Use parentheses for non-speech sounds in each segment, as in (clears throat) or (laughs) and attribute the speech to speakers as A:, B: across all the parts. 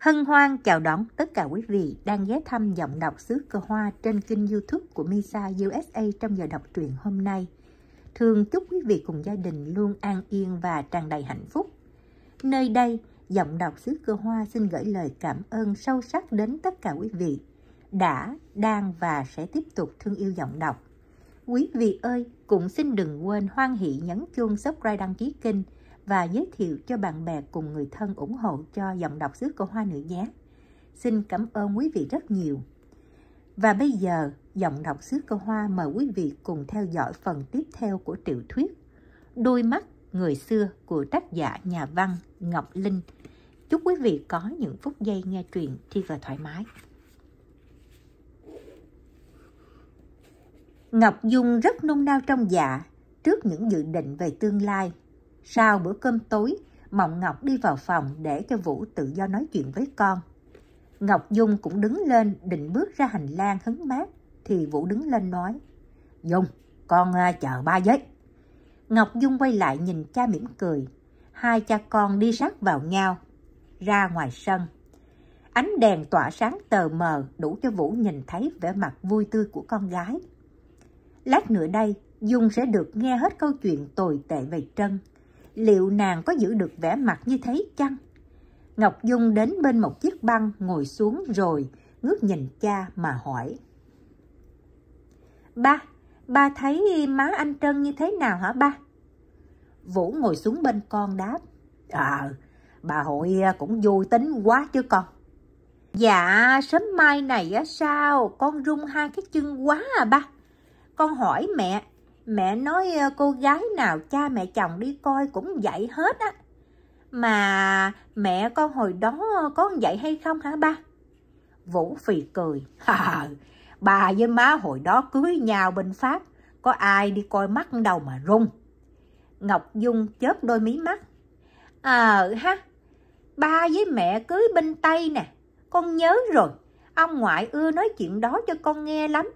A: Hân hoan chào đón tất cả quý vị đang ghé thăm giọng đọc xứ cờ hoa trên kênh youtube của Misa USA trong giờ đọc truyện hôm nay. Thường chúc quý vị cùng gia đình luôn an yên và tràn đầy hạnh phúc. Nơi đây, giọng đọc xứ cơ hoa xin gửi lời cảm ơn sâu sắc đến tất cả quý vị đã, đang và sẽ tiếp tục thương yêu giọng đọc. Quý vị ơi, cũng xin đừng quên hoan hỷ nhấn chuông subscribe đăng ký kênh và giới thiệu cho bạn bè cùng người thân ủng hộ cho dòng đọc xứ của Hoa Nữ nhé. Xin cảm ơn quý vị rất nhiều. Và bây giờ, dòng đọc xứ cơ hoa mời quý vị cùng theo dõi phần tiếp theo của tiểu thuyết Đôi mắt người xưa của tác giả nhà văn Ngọc Linh. Chúc quý vị có những phút giây nghe truyện thi và thoải mái. Ngọc Dung rất nôn nao trong dạ trước những dự định về tương lai sau bữa cơm tối, Mộng Ngọc đi vào phòng để cho Vũ tự do nói chuyện với con. Ngọc Dung cũng đứng lên định bước ra hành lang hứng mát thì Vũ đứng lên nói Dung, con à, chờ ba giấy. Ngọc Dung quay lại nhìn cha mỉm cười. Hai cha con đi sát vào nhau, ra ngoài sân. Ánh đèn tỏa sáng tờ mờ đủ cho Vũ nhìn thấy vẻ mặt vui tươi của con gái. Lát nữa đây, Dung sẽ được nghe hết câu chuyện tồi tệ về Trân liệu nàng có giữ được vẻ mặt như thế chăng? Ngọc Dung đến bên một chiếc băng ngồi xuống rồi ngước nhìn cha mà hỏi. Ba, ba thấy má anh Trân như thế nào hả ba? Vũ ngồi xuống bên con đáp. Ờ, à, bà hội cũng vui tính quá chứ con. Dạ, sớm mai này á sao, con rung hai cái chân quá à ba. Con hỏi mẹ, Mẹ nói ờ, cô gái nào cha mẹ chồng đi coi cũng vậy hết á. Mà mẹ con hồi đó có vậy hay không hả ba? Vũ phì cười. Hờ, bà với má hồi đó cưới nhau bên Pháp. Có ai đi coi mắt đâu mà rung. Ngọc Dung chớp đôi mí mắt. Ờ ha, ba với mẹ cưới bên Tây nè. Con nhớ rồi, ông ngoại ưa nói chuyện đó cho con nghe lắm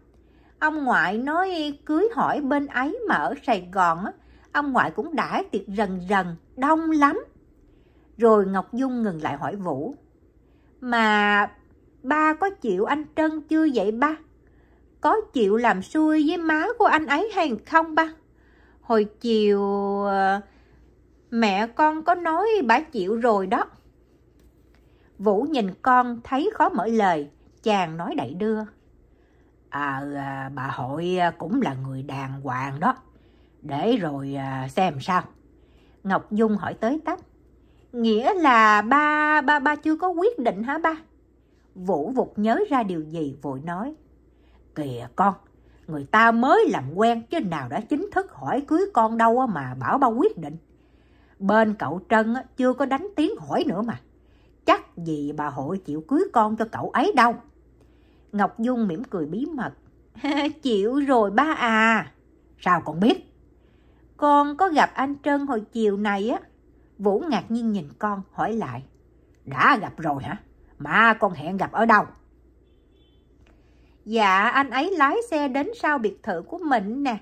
A: Ông ngoại nói cưới hỏi bên ấy mà ở Sài Gòn, á ông ngoại cũng đã tiệc rần rần, đông lắm. Rồi Ngọc Dung ngừng lại hỏi Vũ. Mà ba có chịu anh Trân chưa vậy ba? Có chịu làm xuôi với má của anh ấy hay không ba? Hồi chiều ờ, mẹ con có nói bà chịu rồi đó. Vũ nhìn con thấy khó mở lời, chàng nói đẩy đưa à, ờ, bà hội ờ, cũng là người đàng hoàng đó để rồi ờ, xem sao ngọc dung hỏi tới tấp nghĩa là ba ba ba chưa có quyết định hả ba vũ vụt nhớ ra điều gì vội nói kìa con người ta mới làm quen chứ nào đã chính thức hỏi cưới con đâu mà bảo ba quyết định bên cậu trân chưa có đánh tiếng hỏi nữa mà chắc gì bà hội chịu cưới con cho cậu ấy đâu Ngọc Dung mỉm cười bí mật. (laughs) Chịu rồi ba à. Sao con biết? Con có gặp anh Trân hồi chiều này á. Vũ ngạc nhiên nhìn con hỏi lại. Đã gặp rồi hả? Mà con hẹn gặp ở đâu? Dạ anh ấy lái xe đến sau biệt thự của mình nè.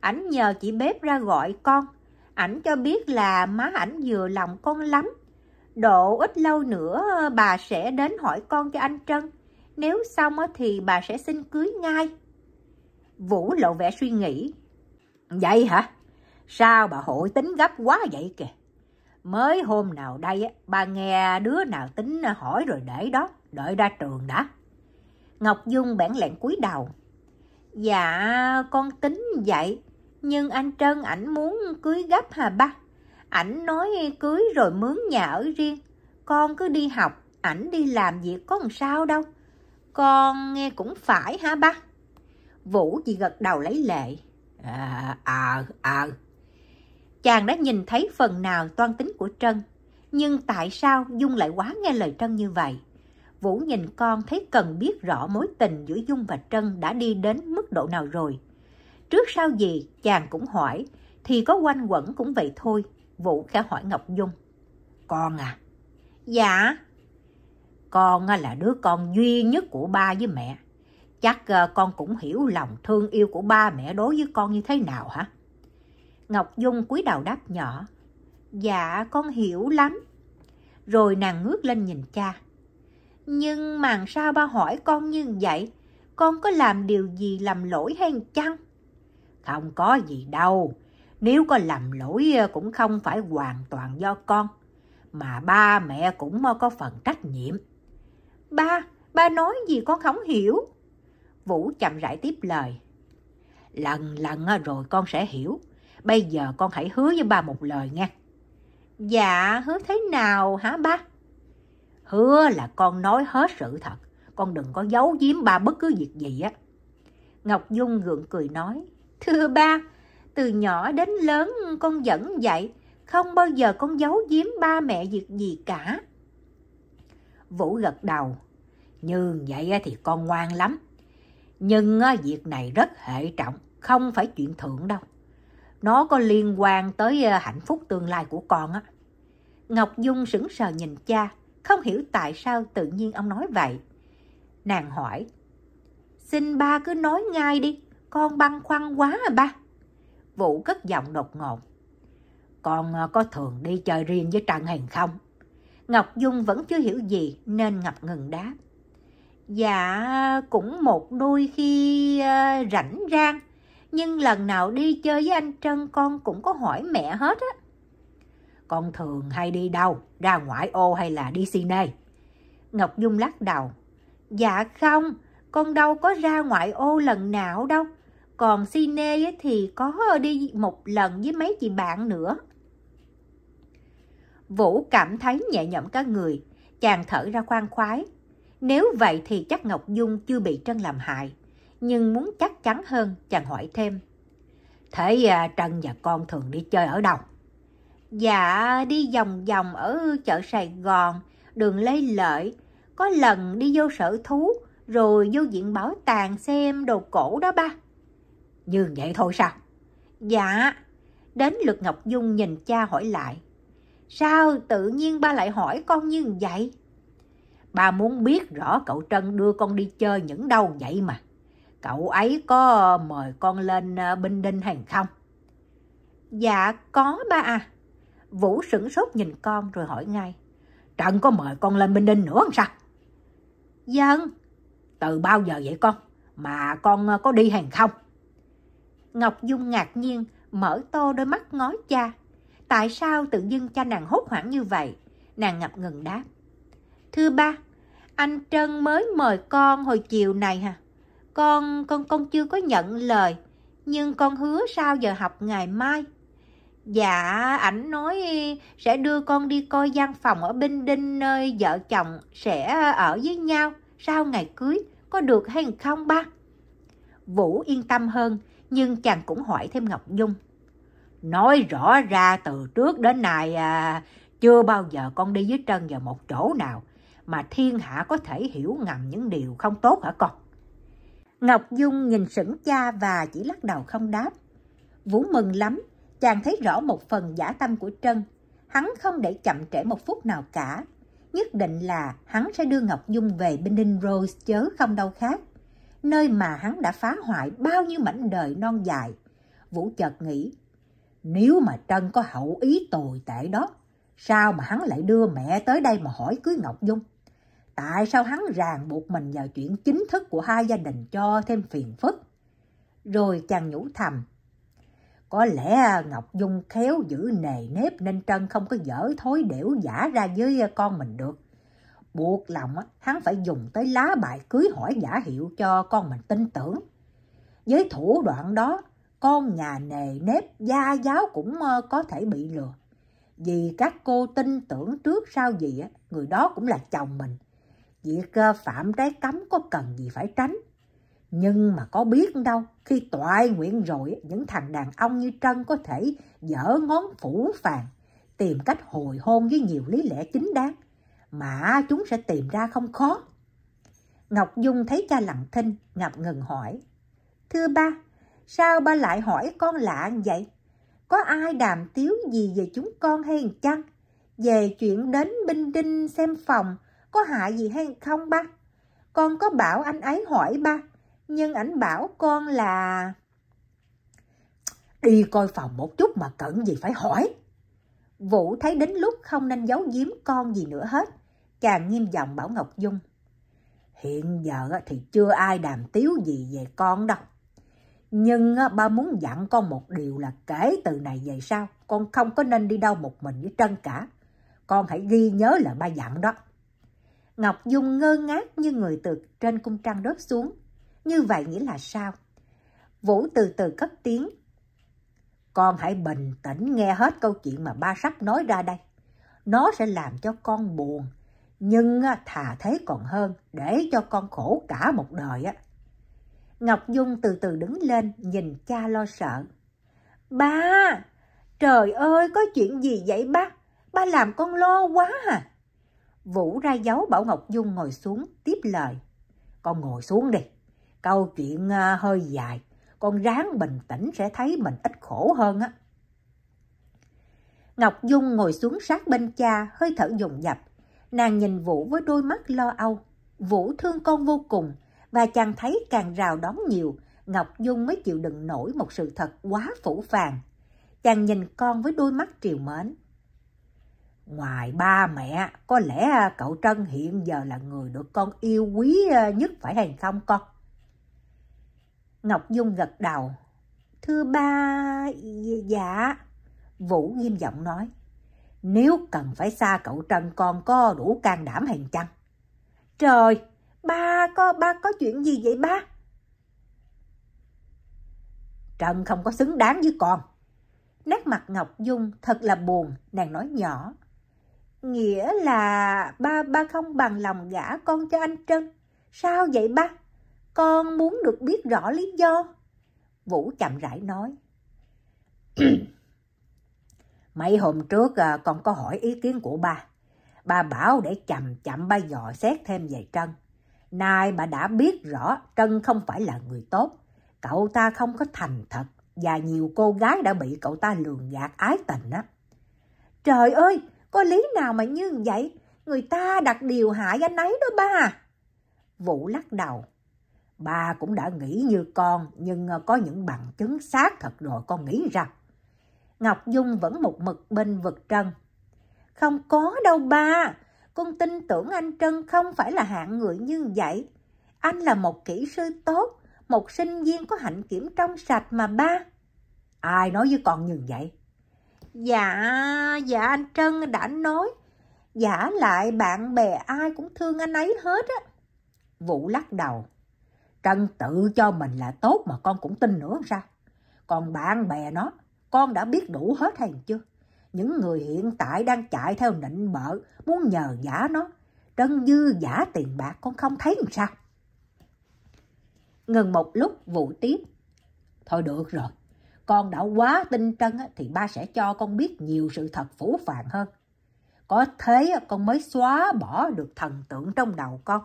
A: Ảnh nhờ chị bếp ra gọi con. Ảnh cho biết là má ảnh vừa lòng con lắm. Độ ít lâu nữa bà sẽ đến hỏi con cho anh Trân nếu xong thì bà sẽ xin cưới ngay. Vũ lộ vẻ suy nghĩ. Vậy hả? Sao bà hội tính gấp quá vậy kìa? Mới hôm nào đây bà nghe đứa nào tính hỏi rồi để đó, đợi ra trường đã. Ngọc Dung bản lẹn cúi đầu. Dạ, con tính vậy, nhưng anh Trân ảnh muốn cưới gấp hà ba. Ảnh nói cưới rồi mướn nhà ở riêng, con cứ đi học, ảnh đi làm việc có làm sao đâu. Con nghe cũng phải hả ba? Vũ chỉ gật đầu lấy lệ. À, à, à. Chàng đã nhìn thấy phần nào toan tính của Trân. Nhưng tại sao Dung lại quá nghe lời Trân như vậy? Vũ nhìn con thấy cần biết rõ mối tình giữa Dung và Trân đã đi đến mức độ nào rồi. Trước sau gì, chàng cũng hỏi, thì có quanh quẩn cũng vậy thôi. Vũ khẽ hỏi Ngọc Dung. Con à? Dạ. Con là đứa con duy nhất của ba với mẹ. Chắc ờ, con cũng hiểu lòng thương yêu của ba mẹ đối với con như thế nào hả? Ngọc Dung cúi đầu đáp nhỏ. Dạ con hiểu lắm. Rồi nàng ngước lên nhìn cha. Nhưng mà sao ba hỏi con như vậy? Con có làm điều gì làm lỗi hay chăng? Không có gì đâu. Nếu có làm lỗi ờ, cũng không phải hoàn toàn do con. Mà ba mẹ cũng ờ, có phần trách nhiệm. Ba, ba nói gì con không hiểu. Vũ chậm rãi tiếp lời. Lần lần rồi con sẽ hiểu. Bây giờ con hãy hứa với ba một lời nha. Dạ, hứa thế nào hả ba? Hứa là con nói hết sự thật. Con đừng có giấu giếm ba bất cứ việc gì á. Ngọc Dung gượng cười nói. Thưa ba, từ nhỏ đến lớn con vẫn vậy. Không bao giờ con giấu giếm ba mẹ việc gì cả. Vũ gật đầu. Như vậy thì con ngoan lắm. Nhưng việc này rất hệ trọng, không phải chuyện thượng đâu. Nó có liên quan tới ờ, hạnh phúc tương lai của con á. Ngọc Dung sững sờ nhìn cha, không hiểu tại sao tự nhiên ông nói vậy. Nàng hỏi, xin ba cứ nói ngay đi, con băn khoăn quá à ba. Vũ cất giọng đột ngột, con ờ, có thường đi chơi riêng với Trần Hiền không? Ngọc Dung vẫn chưa hiểu gì nên ngập ngừng đáp. Dạ, cũng một đôi khi uh, rảnh rang, nhưng lần nào đi chơi với anh Trân con cũng có hỏi mẹ hết á. Con thường hay đi đâu, ra ngoại ô hay là đi cine? Ngọc Dung lắc đầu. Dạ không, con đâu có ra ngoại ô lần nào đâu. Còn cine thì có đi một lần với mấy chị bạn nữa. Vũ cảm thấy nhẹ nhõm các người, chàng thở ra khoan khoái. Nếu vậy thì chắc Ngọc Dung chưa bị Trân làm hại, nhưng muốn chắc chắn hơn chàng hỏi thêm. Thế à, Trân và con thường đi chơi ở đâu? Dạ, đi vòng vòng ở chợ Sài Gòn, đường Lê Lợi. Có lần đi vô sở thú, rồi vô viện bảo tàng xem đồ cổ đó ba. Như vậy thôi sao? Dạ. Đến lượt Ngọc Dung nhìn cha hỏi lại. Sao tự nhiên ba lại hỏi con như vậy? Ba muốn biết rõ cậu Trân đưa con đi chơi những đâu vậy mà. Cậu ấy có mời con lên ờ, Bình Đinh hay không? Dạ có ba à. Vũ sửng sốt nhìn con rồi hỏi ngay. Trần có mời con lên Bình Đinh nữa không sao? Dân. Vâng. Từ bao giờ vậy con? Mà con ờ, có đi hàng không? Ngọc Dung ngạc nhiên, mở to đôi mắt ngó cha. Tại sao tự dưng cha nàng hốt hoảng như vậy? Nàng ngập ngừng đáp. Thưa ba, anh Trân mới mời con hồi chiều này hả? Con, con, con chưa có nhận lời, nhưng con hứa sao giờ học ngày mai? Dạ, ảnh nói sẽ đưa con đi coi gian phòng ở Bình Đinh nơi vợ chồng sẽ ở với nhau sau ngày cưới, có được hay không ba? Vũ yên tâm hơn, nhưng chàng cũng hỏi thêm Ngọc Dung nói rõ ra từ trước đến nay à, chưa bao giờ con đi với trân vào một chỗ nào mà thiên hạ có thể hiểu ngầm những điều không tốt hả con? Ngọc Dung nhìn sững cha và chỉ lắc đầu không đáp. Vũ mừng lắm, chàng thấy rõ một phần giả tâm của Trân. Hắn không để chậm trễ một phút nào cả. Nhất định là hắn sẽ đưa Ngọc Dung về bên Ninh Rose chớ không đâu khác. Nơi mà hắn đã phá hoại bao nhiêu mảnh đời non dài. Vũ chợt nghĩ, nếu mà Trân có hậu ý tồi tệ đó, sao mà hắn lại đưa mẹ tới đây mà hỏi cưới Ngọc Dung? Tại sao hắn ràng buộc mình vào chuyện chính thức của hai gia đình cho thêm phiền phức? Rồi chàng nhủ thầm, có lẽ Ngọc Dung khéo giữ nề nếp nên Trân không có dở thối đểu giả ra với con mình được. Buộc lòng hắn phải dùng tới lá bài cưới hỏi giả hiệu cho con mình tin tưởng. Với thủ đoạn đó, con nhà nề nếp gia giáo cũng ờ, có thể bị lừa. Vì các cô tin tưởng trước sau gì, người đó cũng là chồng mình. Việc ờ, phạm trái cấm có cần gì phải tránh. Nhưng mà có biết đâu, khi toại nguyện rồi, những thằng đàn ông như Trân có thể dở ngón phủ phàng, tìm cách hồi hôn với nhiều lý lẽ chính đáng, mà chúng sẽ tìm ra không khó. Ngọc Dung thấy cha lặng thinh, ngập ngừng hỏi. Thưa ba, Sao ba lại hỏi con lạ vậy? Có ai đàm tiếu gì về chúng con hay chăng? Về chuyện đến Binh Đinh xem phòng, có hại gì hay không ba? Con có bảo anh ấy hỏi ba, nhưng ảnh bảo con là... Đi coi phòng một chút mà cần gì phải hỏi. Vũ thấy đến lúc không nên giấu giếm con gì nữa hết. càng nghiêm giọng bảo Ngọc Dung. Hiện giờ thì chưa ai đàm tiếu gì về con đâu. Nhưng ba muốn dặn con một điều là kể từ này về sau, con không có nên đi đâu một mình với Trân cả. Con hãy ghi nhớ lời ba dặn đó. Ngọc Dung ngơ ngác như người từ trên cung trăng rớt xuống. Như vậy nghĩa là sao? Vũ từ từ cất tiếng. Con hãy bình tĩnh nghe hết câu chuyện mà ba sắp nói ra đây. Nó sẽ làm cho con buồn, nhưng thà thế còn hơn để cho con khổ cả một đời á. Ngọc Dung từ từ đứng lên, nhìn cha lo sợ. Ba, trời ơi, có chuyện gì vậy bác? Ba làm con lo quá à? Vũ ra dấu bảo Ngọc Dung ngồi xuống, tiếp lời. Con ngồi xuống đi, câu chuyện à, hơi dài, con ráng bình tĩnh sẽ thấy mình ít khổ hơn á. Ngọc Dung ngồi xuống sát bên cha, hơi thở dồn dập. Nàng nhìn Vũ với đôi mắt lo âu. Vũ thương con vô cùng, và chàng thấy càng rào đón nhiều, Ngọc Dung mới chịu đựng nổi một sự thật quá phủ phàng. Chàng nhìn con với đôi mắt triều mến. Ngoài ba mẹ, có lẽ cậu Trân hiện giờ là người được con yêu quý nhất phải hay không con? Ngọc Dung gật đầu. Thưa ba, dạ. Vũ nghiêm giọng nói. Nếu cần phải xa cậu Trân con có đủ can đảm hàng chăng? Trời, Ba có ba có chuyện gì vậy ba? Trần không có xứng đáng với con. Nét mặt Ngọc Dung thật là buồn, nàng nói nhỏ. Nghĩa là ba ba không bằng lòng gả con cho anh Trân. Sao vậy ba? Con muốn được biết rõ lý do. Vũ chậm rãi nói. (clears throat) Mấy hôm trước à, con có hỏi ý kiến của ba. Ba bảo để chậm chậm ba dò xét thêm về Trân nay bà đã biết rõ Trân không phải là người tốt. Cậu ta không có thành thật và nhiều cô gái đã bị cậu ta lường gạt ái tình á. Trời ơi, có lý nào mà như vậy? Người ta đặt điều hại anh ấy đó ba. Vũ lắc đầu. Ba cũng đã nghĩ như con, nhưng có những bằng chứng xác thật rồi con nghĩ rằng. Ngọc Dung vẫn một mực bên vực Trân. Không có đâu ba, con tin tưởng anh Trân không phải là hạng người như vậy. Anh là một kỹ sư tốt, một sinh viên có hạnh kiểm trong sạch mà ba. Ai nói với con như vậy? Dạ, dạ anh Trân đã nói. Giả lại bạn bè ai cũng thương anh ấy hết á. Vũ lắc đầu. Trân tự cho mình là tốt mà con cũng tin nữa sao? Còn bạn bè nó, con đã biết đủ hết hay chưa? những người hiện tại đang chạy theo nịnh bợ, muốn nhờ giả nó. Trân dư giả tiền bạc con không thấy làm sao. Ngừng một lúc vụ tiếp. Thôi được rồi, con đã quá tin Trân thì ba sẽ cho con biết nhiều sự thật phủ phàng hơn. Có thế con mới xóa bỏ được thần tượng trong đầu con.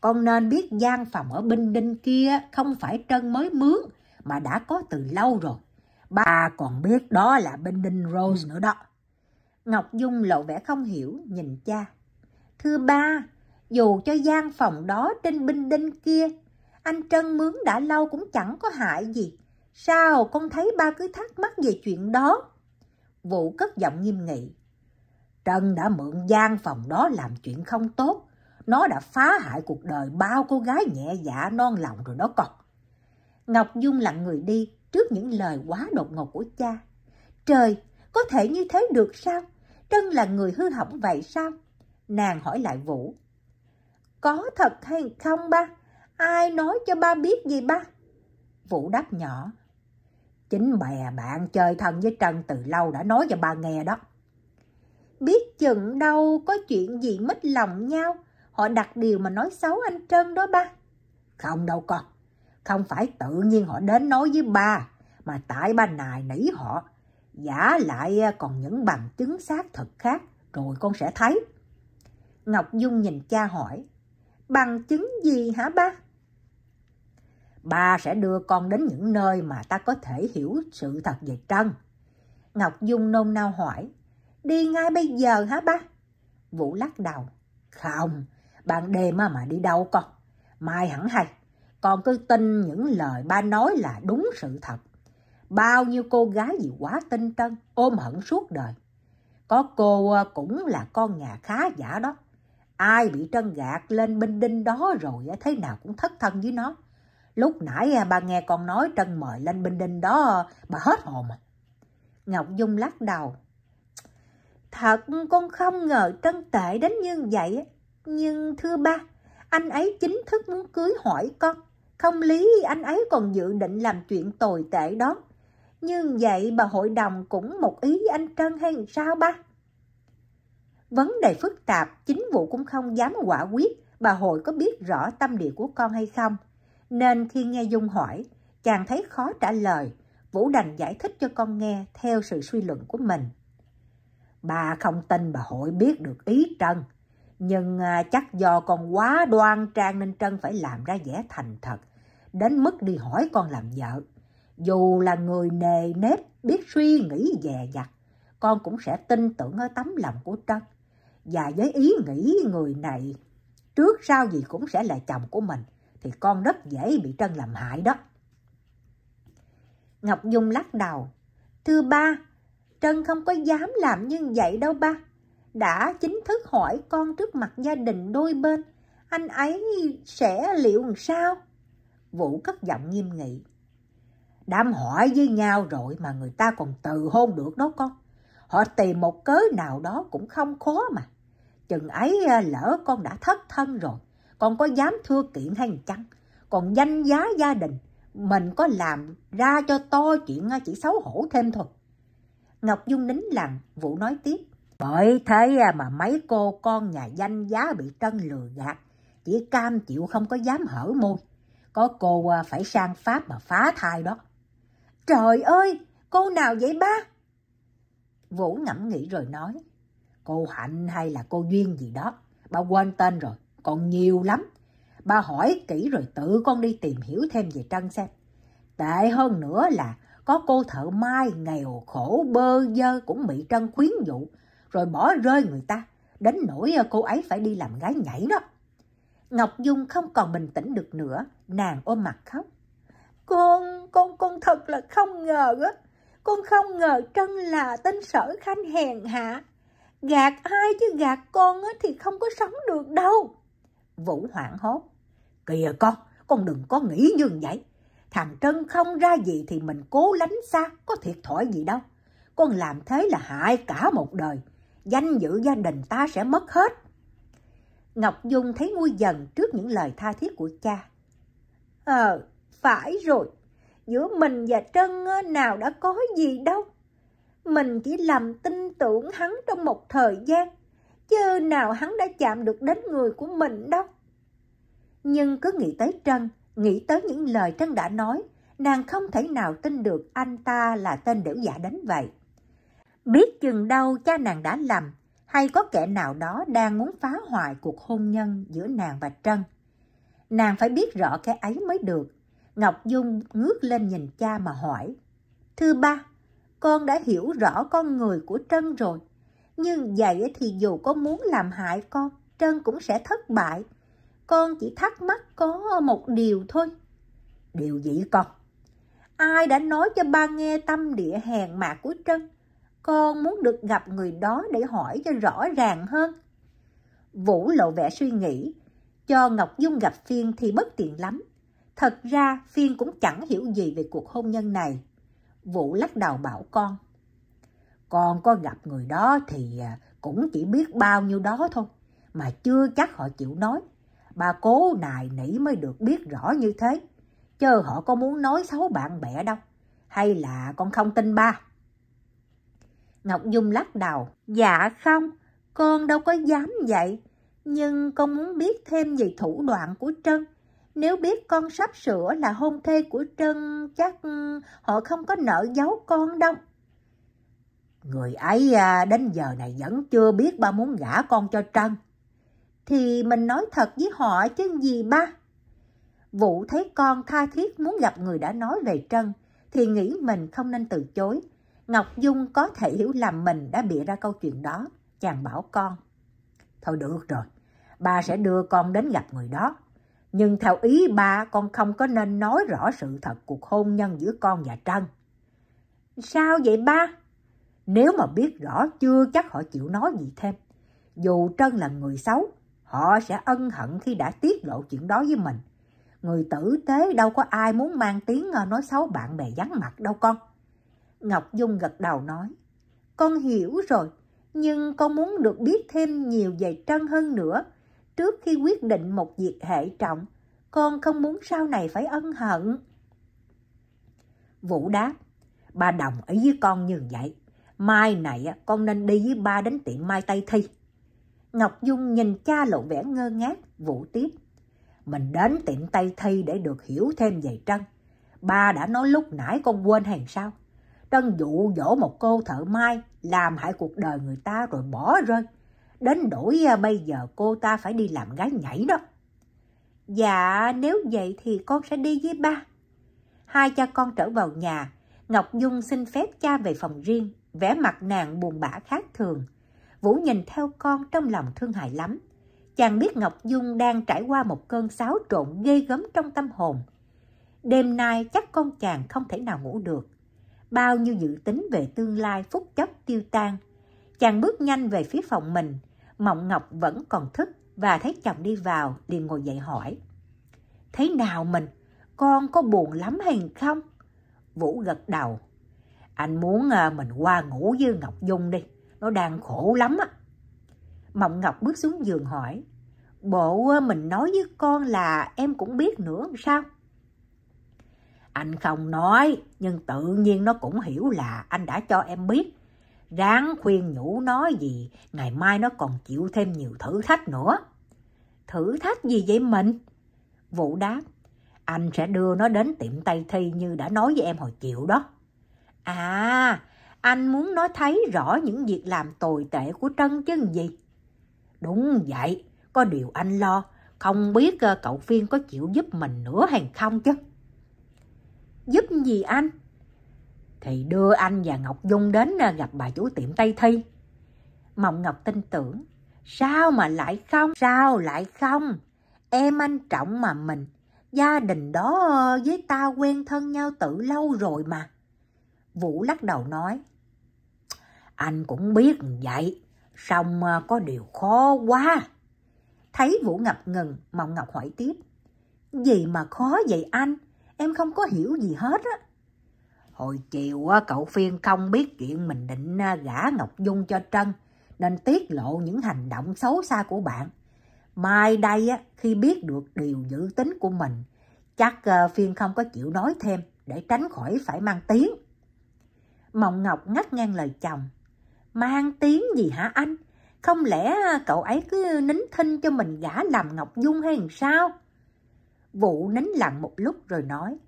A: Con nên biết gian phòng ở Binh Đinh kia không phải Trân mới mướn mà đã có từ lâu rồi ba còn biết đó là bên Đinh Rose nữa đó. Ngọc Dung lộ vẻ không hiểu, nhìn cha. Thưa ba, dù cho gian phòng đó trên binh đinh kia, anh Trân mướn đã lâu cũng chẳng có hại gì. Sao con thấy ba cứ thắc mắc về chuyện đó? Vũ cất giọng nghiêm nghị. Trân đã mượn gian phòng đó làm chuyện không tốt. Nó đã phá hại cuộc đời bao cô gái nhẹ dạ non lòng rồi đó còn. Ngọc Dung lặng người đi, trước những lời quá đột ngột của cha. Trời, có thể như thế được sao? Trân là người hư hỏng vậy sao? Nàng hỏi lại Vũ. Có thật hay không ba? Ai nói cho ba biết gì ba? Vũ đáp nhỏ. Chính bè bạn chơi thân với Trân từ lâu đã nói cho ba nghe đó. Biết chừng đâu có chuyện gì mất lòng nhau. Họ đặt điều mà nói xấu anh Trân đó ba. Không đâu con. Không phải tự nhiên họ đến nói với ba, mà tại ba nài nỉ họ. Giả lại à, còn những bằng chứng xác thực khác, rồi con sẽ thấy. Ngọc Dung nhìn cha hỏi, bằng chứng gì hả ba? Ba sẽ đưa con đến những nơi mà ta có thể hiểu sự thật về Trân. Ngọc Dung nôn nao hỏi, đi ngay bây giờ hả ba? Vũ lắc đầu, không, bạn đêm mà đi đâu con? Mai hẳn hay, còn cứ tin những lời ba nói là đúng sự thật. Bao nhiêu cô gái gì quá tinh trân, ôm hận suốt đời. Có cô ờ, cũng là con nhà khá giả đó. Ai bị trân gạt lên binh đinh đó rồi ờ, thế nào cũng thất thân với nó. Lúc nãy ờ, bà nghe con nói Trân mời lên Bình Đinh đó, bà hết hồn Ngọc Dung lắc đầu. Thật con không ngờ Trân tệ đến như vậy. Nhưng thưa ba, anh ấy chính thức muốn cưới hỏi con. Không lý anh ấy còn dự định làm chuyện tồi tệ đó. Nhưng vậy bà hội đồng cũng một ý anh Trân hay sao ba? Vấn đề phức tạp, chính vụ cũng không dám quả quyết bà hội có biết rõ tâm địa của con hay không. Nên khi nghe Dung hỏi, chàng thấy khó trả lời. Vũ đành giải thích cho con nghe theo sự suy luận của mình. Bà không tin bà hội biết được ý trân nhưng à, chắc do con quá đoan trang nên Trân phải làm ra vẻ thành thật, đến mức đi hỏi con làm vợ. Dù là người nề nếp, biết suy nghĩ dè dặt, con cũng sẽ tin tưởng ở tấm lòng của Trân. Và với ý nghĩ người này trước sau gì cũng sẽ là chồng của mình, thì con rất dễ bị Trân làm hại đó. Ngọc Dung lắc đầu. Thưa ba, Trân không có dám làm như vậy đâu ba đã chính thức hỏi con trước mặt gia đình đôi bên, anh ấy sẽ liệu làm sao? Vũ cất giọng nghiêm nghị. Đám hỏi với nhau rồi mà người ta còn từ hôn được đó con. Họ tìm một cớ nào đó cũng không khó mà. Chừng ấy à, lỡ con đã thất thân rồi, con có dám thưa kiện hay chăng? Còn danh giá gia đình, mình có làm ra cho to chuyện à, chỉ xấu hổ thêm thôi. Ngọc Dung nín lặng, Vũ nói tiếp. Bởi thế à, mà mấy cô con nhà danh giá bị Trân lừa gạt, chỉ cam chịu không có dám hở môi. Có cô à, phải sang Pháp mà phá thai đó. Trời ơi, cô nào vậy ba? Vũ ngẫm nghĩ rồi nói, cô Hạnh hay là cô Duyên gì đó, ba quên tên rồi, còn nhiều lắm. Ba hỏi kỹ rồi tự con đi tìm hiểu thêm về Trân xem. Tệ hơn nữa là có cô thợ mai nghèo khổ bơ dơ cũng bị Trân khuyến dụ, rồi bỏ rơi người ta, đến nỗi ờ, cô ấy phải đi làm gái nhảy đó. Ngọc Dung không còn bình tĩnh được nữa, nàng ôm mặt khóc. Con, con, con thật là không ngờ á. Con không ngờ Trân là tên sở khanh hèn hạ. Gạt ai chứ gạt con á, thì không có sống được đâu. Vũ hoảng hốt. Kìa con, con đừng có nghĩ như vậy. Thằng Trân không ra gì thì mình cố lánh xa, có thiệt thòi gì đâu. Con làm thế là hại cả một đời danh dự gia đình ta sẽ mất hết. Ngọc Dung thấy nguôi dần trước những lời tha thiết của cha. Ờ, phải rồi, giữa mình và Trân nào đã có gì đâu. Mình chỉ làm tin tưởng hắn trong một thời gian, chứ nào hắn đã chạm được đến người của mình đâu. Nhưng cứ nghĩ tới Trân, nghĩ tới những lời Trân đã nói, nàng không thể nào tin được anh ta là tên đểu giả đến vậy. Biết chừng đâu cha nàng đã lầm hay có kẻ nào đó đang muốn phá hoại cuộc hôn nhân giữa nàng và Trân. Nàng phải biết rõ cái ấy mới được. Ngọc Dung ngước lên nhìn cha mà hỏi. Thưa ba, con đã hiểu rõ con người của Trân rồi. Nhưng vậy thì dù có muốn làm hại con, Trân cũng sẽ thất bại. Con chỉ thắc mắc có một điều thôi. Điều gì con? Ai đã nói cho ba nghe tâm địa hèn mạc của Trân? con muốn được gặp người đó để hỏi cho rõ ràng hơn. Vũ lộ vẻ suy nghĩ, cho Ngọc Dung gặp Phiên thì bất tiện lắm. Thật ra Phiên cũng chẳng hiểu gì về cuộc hôn nhân này. Vũ lắc đầu bảo con. Con có gặp người đó thì à, cũng chỉ biết bao nhiêu đó thôi, mà chưa chắc họ chịu nói. Bà cố nài nỉ mới được biết rõ như thế, chớ họ có muốn nói xấu bạn bè đâu. Hay là con không tin ba? Ngọc Dung lắc đầu. Dạ không, con đâu có dám vậy. Nhưng con muốn biết thêm về thủ đoạn của Trân. Nếu biết con sắp sửa là hôn thê của Trân, chắc họ không có nợ giấu con đâu. Người ấy à, đến giờ này vẫn chưa biết ba muốn gả con cho Trân. Thì mình nói thật với họ chứ gì ba. Vũ thấy con tha thiết muốn gặp người đã nói về Trân, thì nghĩ mình không nên từ chối, Ngọc Dung có thể hiểu lầm mình đã bịa ra câu chuyện đó. Chàng bảo con. Thôi được rồi, ba sẽ đưa con đến gặp người đó. Nhưng theo ý ba, con không có nên nói rõ sự thật cuộc hôn nhân giữa con và Trân. Sao vậy ba? Nếu mà biết rõ chưa chắc họ chịu nói gì thêm. Dù Trân là người xấu, họ sẽ ân hận khi đã tiết lộ chuyện đó với mình. Người tử tế đâu có ai muốn mang tiếng ờ, nói xấu bạn bè vắng mặt đâu con. Ngọc Dung gật đầu nói, con hiểu rồi, nhưng con muốn được biết thêm nhiều về Trân hơn nữa. Trước khi quyết định một việc hệ trọng, con không muốn sau này phải ân hận. Vũ đáp, ba đồng ý với con như vậy. Mai này con nên đi với ba đến tiệm Mai Tây Thi. Ngọc Dung nhìn cha lộ vẻ ngơ ngác, Vũ tiếp. Mình đến tiệm Tây Thi để được hiểu thêm về Trân. Ba đã nói lúc nãy con quên hàng sao? Tân dụ dỗ một cô thợ mai làm hại cuộc đời người ta rồi bỏ rơi. Đến đổi à, bây giờ cô ta phải đi làm gái nhảy đó. Dạ, nếu vậy thì con sẽ đi với ba. Hai cha con trở vào nhà, Ngọc Dung xin phép cha về phòng riêng, vẻ mặt nàng buồn bã khác thường. Vũ nhìn theo con trong lòng thương hại lắm. Chàng biết Ngọc Dung đang trải qua một cơn xáo trộn ghê gớm trong tâm hồn. Đêm nay chắc con chàng không thể nào ngủ được bao nhiêu dự tính về tương lai phút chốc tiêu tan. Chàng bước nhanh về phía phòng mình, Mộng Ngọc vẫn còn thức và thấy chồng đi vào liền ngồi dậy hỏi. Thế nào mình? Con có buồn lắm hay không? Vũ gật đầu. Anh muốn ờ, mình qua ngủ với Ngọc Dung đi, nó đang khổ lắm á. Mộng Ngọc bước xuống giường hỏi, bộ ờ, mình nói với con là em cũng biết nữa sao? Anh không nói, nhưng tự nhiên nó cũng hiểu là anh đã cho em biết. Ráng khuyên nhủ nó gì, ngày mai nó còn chịu thêm nhiều thử thách nữa. Thử thách gì vậy mình? Vũ đáp, anh sẽ đưa nó đến tiệm Tây Thi như đã nói với em hồi chiều đó. À, anh muốn nó thấy rõ những việc làm tồi tệ của Trân chứ gì? Đúng vậy, có điều anh lo, không biết ờ, cậu Phiên có chịu giúp mình nữa hay không chứ? giúp gì anh? Thì đưa anh và Ngọc Dung đến à, gặp bà chủ tiệm Tây Thi. Mộng Ngọc tin tưởng, sao mà lại không, sao lại không? Em anh trọng mà mình, gia đình đó ờ, với ta quen thân nhau từ lâu rồi mà. Vũ lắc đầu nói, anh cũng biết vậy, song ờ, có điều khó quá. Thấy Vũ ngập ngừng, Mộng Ngọc hỏi tiếp, gì mà khó vậy anh? em không có hiểu gì hết á. Hồi chiều á cậu Phiên không biết chuyện mình định à, gả Ngọc Dung cho Trân, nên tiết lộ những hành động xấu xa của bạn. Mai đây á khi biết được điều dự tính của mình, chắc à, Phiên không có chịu nói thêm để tránh khỏi phải mang tiếng. Mộng Ngọc ngắt ngang lời chồng. Mang tiếng gì hả anh? Không lẽ à, cậu ấy cứ nín thinh cho mình gả làm Ngọc Dung hay sao? Vũ nín lặng một lúc rồi nói.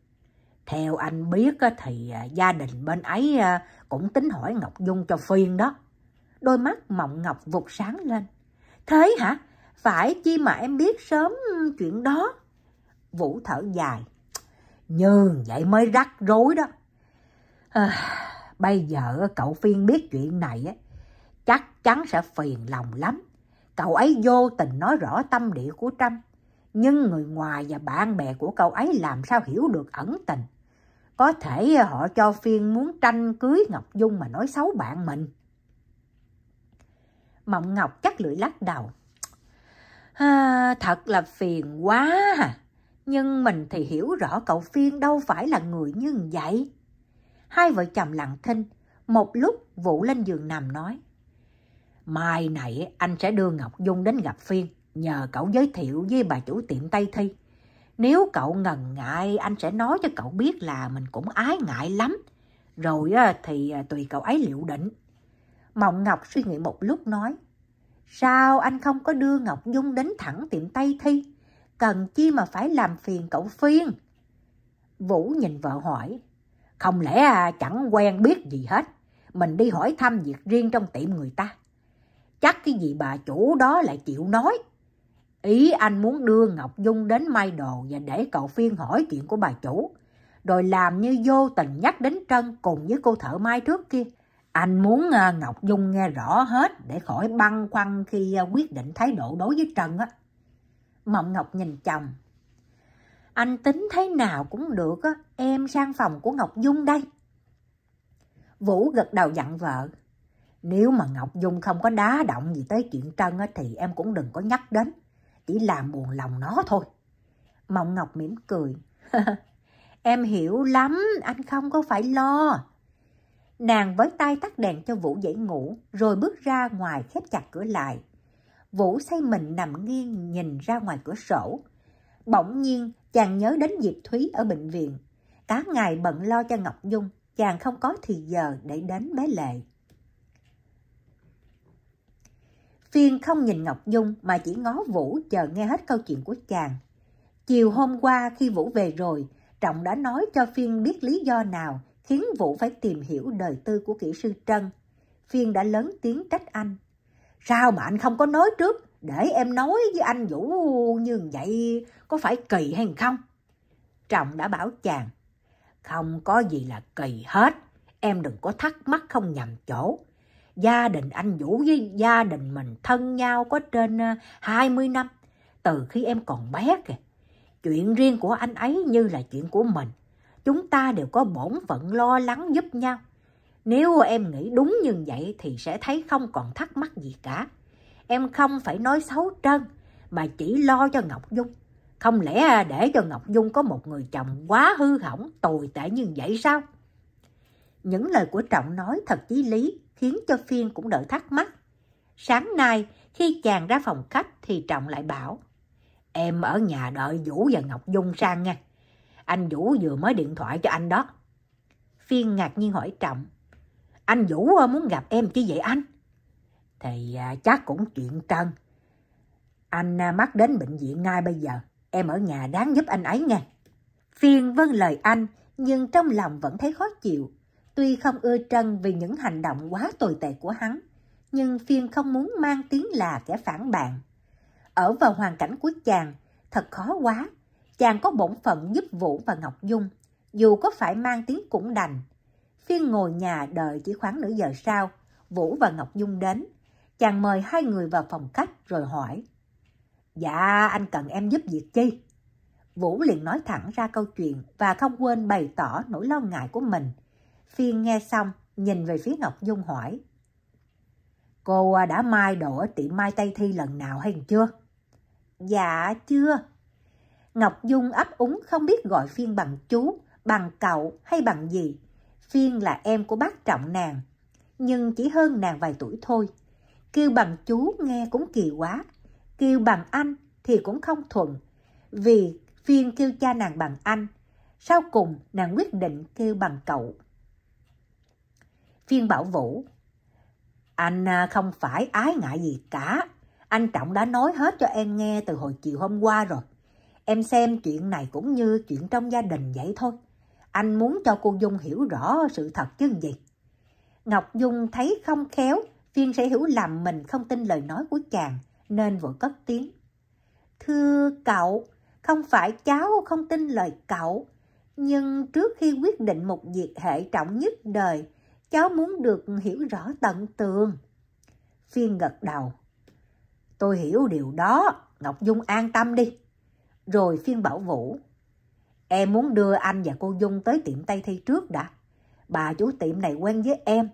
A: Theo anh biết thì à, gia đình bên ấy à, cũng tính hỏi Ngọc Dung cho phiên đó. Đôi mắt Mộng Ngọc vụt sáng lên. Thế hả? Phải chi mà em biết sớm chuyện đó. Vũ thở dài. Nhưng vậy mới rắc rối đó. À, bây giờ cậu phiên biết chuyện này chắc chắn sẽ phiền lòng lắm. Cậu ấy vô tình nói rõ tâm địa của Trâm nhưng người ngoài và bạn bè của cậu ấy làm sao hiểu được ẩn tình. Có thể họ cho phiên muốn tranh cưới Ngọc Dung mà nói xấu bạn mình. Mộng Ngọc chắc lưỡi lắc đầu. À, thật là phiền quá Nhưng mình thì hiểu rõ cậu Phiên đâu phải là người như vậy. Hai vợ chồng lặng thinh, một lúc Vũ lên giường nằm nói. Mai này anh sẽ đưa Ngọc Dung đến gặp Phiên nhờ cậu giới thiệu với bà chủ tiệm Tây Thi. Nếu cậu ngần ngại, anh sẽ nói cho cậu biết là mình cũng ái ngại lắm. Rồi thì à, tùy cậu ấy liệu định. Mộng Ngọc suy nghĩ một lúc nói, sao anh không có đưa Ngọc Dung đến thẳng tiệm Tây Thi? Cần chi mà phải làm phiền cậu phiên? Vũ nhìn vợ hỏi, không lẽ à, chẳng quen biết gì hết. Mình đi hỏi thăm việc riêng trong tiệm người ta. Chắc cái gì bà chủ đó lại chịu nói. Ý anh muốn đưa Ngọc Dung đến may đồ và để cậu phiên hỏi chuyện của bà chủ. Rồi làm như vô tình nhắc đến Trân cùng với cô thợ mai trước kia. Anh muốn à, Ngọc Dung nghe rõ hết để khỏi băn khoăn khi à, quyết định thái độ đối với Trần á. Mộng Ngọc nhìn chồng. Anh tính thế nào cũng được á, em sang phòng của Ngọc Dung đây. Vũ gật đầu dặn vợ. Nếu mà Ngọc Dung không có đá động gì tới chuyện Trân á, thì em cũng đừng có nhắc đến chỉ làm buồn lòng nó thôi. Mộng Ngọc mỉm cười. cười. (laughs) Em hiểu lắm, anh không có phải lo. Nàng với tay tắt đèn cho Vũ dậy ngủ, rồi bước ra ngoài khép chặt cửa lại. Vũ say mình nằm nghiêng nhìn ra ngoài cửa sổ. Bỗng nhiên, chàng nhớ đến Diệp Thúy ở bệnh viện. Cả ngày bận lo cho Ngọc Dung, chàng không có thì giờ để đến bé Lệ. Phiên không nhìn Ngọc Dung mà chỉ ngó Vũ chờ nghe hết câu chuyện của chàng. Chiều hôm qua khi Vũ về rồi, Trọng đã nói cho Phiên biết lý do nào khiến Vũ phải tìm hiểu đời tư của kỹ sư Trân. Phiên đã lớn tiếng trách anh. Sao mà anh không có nói trước, để em nói với anh Vũ như vậy có phải kỳ hay không? Trọng đã bảo chàng, không có gì là kỳ hết, em đừng có thắc mắc không nhầm chỗ gia đình anh Vũ với gia đình mình thân nhau có trên 20 ờ, năm, từ khi em còn bé kìa. Chuyện riêng của anh ấy như là chuyện của mình, chúng ta đều có bổn phận lo lắng giúp nhau. Nếu em nghĩ đúng như vậy thì sẽ thấy không còn thắc mắc gì cả. Em không phải nói xấu trân, mà chỉ lo cho Ngọc Dung. Không lẽ à, để cho Ngọc Dung có một người chồng quá hư hỏng, tồi tệ như vậy sao? Những lời của Trọng nói thật chí lý, khiến cho Phiên cũng đỡ thắc mắc. Sáng nay, khi chàng ra phòng khách thì Trọng lại bảo, Em ở nhà đợi Vũ và Ngọc Dung sang nha. Anh Vũ vừa mới điện thoại cho anh đó. Phiên ngạc nhiên hỏi Trọng, Anh Vũ muốn gặp em chứ vậy anh? Thì à, chắc cũng chuyện trân. Anh à, mắc đến bệnh viện ngay bây giờ, em ở nhà đáng giúp anh ấy nha. Phiên vâng lời anh, nhưng trong lòng vẫn thấy khó chịu Tuy không ưa Trân vì những hành động quá tồi tệ của hắn, nhưng Phiên không muốn mang tiếng là kẻ phản bạn. Ở vào hoàn cảnh của chàng, thật khó quá. Chàng có bổn phận giúp Vũ và Ngọc Dung, dù có phải mang tiếng cũng đành. Phiên ngồi nhà đợi chỉ khoảng nửa giờ sau, Vũ và Ngọc Dung đến. Chàng mời hai người vào phòng khách rồi hỏi. Dạ, anh cần em giúp việc chi? Vũ liền nói thẳng ra câu chuyện và không quên bày tỏ nỗi lo ngại của mình Phiên nghe xong, nhìn về phía Ngọc Dung hỏi. Cô à, đã mai đồ ở tiệm mai Tây Thi lần nào hay chưa? Dạ chưa. Ngọc Dung ấp úng không biết gọi Phiên bằng chú, bằng cậu hay bằng gì. Phiên là em của bác trọng nàng, nhưng chỉ hơn nàng vài tuổi thôi. Kêu bằng chú nghe cũng kỳ quá, kêu bằng anh thì cũng không thuận, vì Phiên kêu cha nàng bằng anh. Sau cùng nàng quyết định kêu bằng cậu. Viên Bảo Vũ. Anh à, không phải ái ngại gì cả. Anh Trọng đã nói hết cho em nghe từ hồi chiều hôm qua rồi. Em xem chuyện này cũng như chuyện trong gia đình vậy thôi. Anh muốn cho cô Dung hiểu rõ sự thật chứ gì. Ngọc Dung thấy không khéo, viên sẽ hiểu làm mình không tin lời nói của chàng, nên vội cất tiếng. Thưa cậu, không phải cháu không tin lời cậu, nhưng trước khi quyết định một việc hệ trọng nhất đời, cháu muốn được hiểu rõ tận tường. Phiên gật đầu. Tôi hiểu điều đó, Ngọc Dung an tâm đi. Rồi Phiên bảo Vũ. Em muốn đưa anh và cô Dung tới tiệm Tây Thi trước đã. Bà chủ tiệm này quen với em.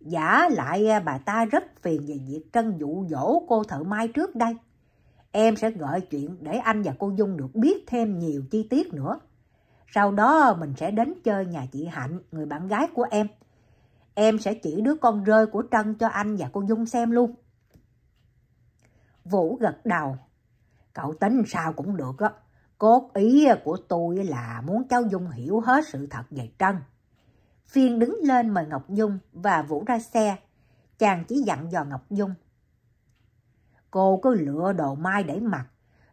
A: Giả lại à, bà ta rất phiền về việc Trân dụ dỗ cô thợ mai trước đây. Em sẽ gợi chuyện để anh và cô Dung được biết thêm nhiều chi tiết nữa. Sau đó mình sẽ đến chơi nhà chị Hạnh, người bạn gái của em. Em sẽ chỉ đứa con rơi của Trân cho anh và cô Dung xem luôn. Vũ gật đầu. Cậu tính sao cũng được á. Cốt ý của tôi là muốn cháu Dung hiểu hết sự thật về Trân. Phiên đứng lên mời Ngọc Dung và Vũ ra xe. Chàng chỉ dặn dò Ngọc Dung. Cô cứ lựa đồ mai để mặc.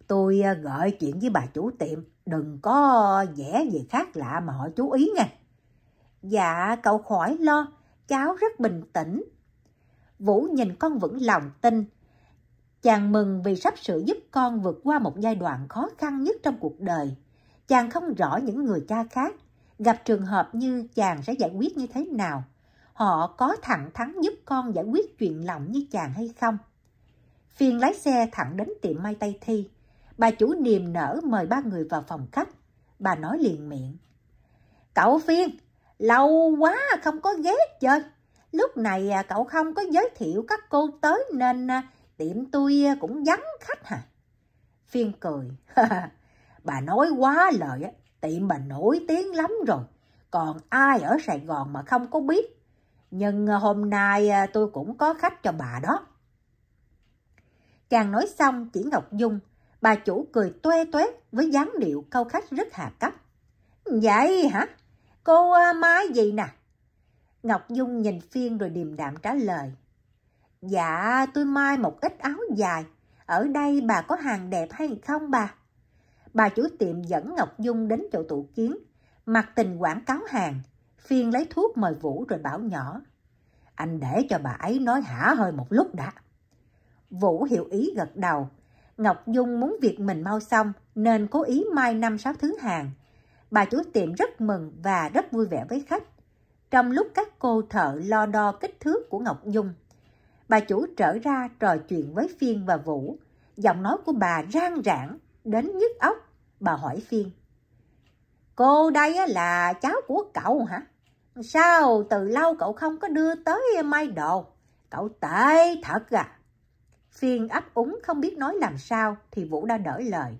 A: Tôi ờ, gợi chuyện với bà chủ tiệm. Đừng có vẽ gì khác lạ mà họ chú ý nha. Dạ, cậu khỏi lo cháu rất bình tĩnh. Vũ nhìn con vẫn lòng tin. Chàng mừng vì sắp sửa giúp con vượt qua một giai đoạn khó khăn nhất trong cuộc đời. Chàng không rõ những người cha khác, gặp trường hợp như chàng sẽ giải quyết như thế nào. Họ có thẳng thắn giúp con giải quyết chuyện lòng như chàng hay không? Phiên lái xe thẳng đến tiệm may tây thi. Bà chủ niềm nở mời ba người vào phòng khách. Bà nói liền miệng. Cậu Phiên, Lâu quá không có ghé chơi. Lúc này à, cậu không có giới thiệu các cô tới nên à, tiệm tôi à, cũng vắng khách hả? À? Phiên cười. (laughs) bà nói quá lời, tiệm bà nổi tiếng lắm rồi. Còn ai ở Sài Gòn mà không có biết. Nhưng hôm nay tôi cũng có khách cho bà đó. Chàng nói xong chỉ Ngọc Dung, bà chủ cười toe toét với dáng điệu câu khách rất hà cấp. Vậy hả? Cô à, mái gì nè? Ngọc Dung nhìn Phiên rồi điềm đạm trả lời. Dạ, tôi mai một ít áo dài. Ở đây bà có hàng đẹp hay không bà? Bà chủ tiệm dẫn Ngọc Dung đến chỗ tủ kiến, mặc tình quảng cáo hàng. Phiên lấy thuốc mời Vũ rồi bảo nhỏ. Anh để cho bà ấy nói hả hơi một lúc đã. Vũ hiểu ý gật đầu. Ngọc Dung muốn việc mình mau xong nên cố ý mai năm sáu thứ hàng – bà chủ tiệm rất mừng và rất vui vẻ với khách. Trong lúc các cô thợ lo đo kích thước của Ngọc Dung, bà chủ trở ra trò chuyện với Phiên và Vũ. Giọng nói của bà rang rảng, đến nhức óc. Bà hỏi Phiên. Cô đây là cháu của cậu hả? Sao từ lâu cậu không có đưa tới may đồ? Cậu tệ thật à? Phiên ấp úng không biết nói làm sao thì Vũ đã đỡ lời.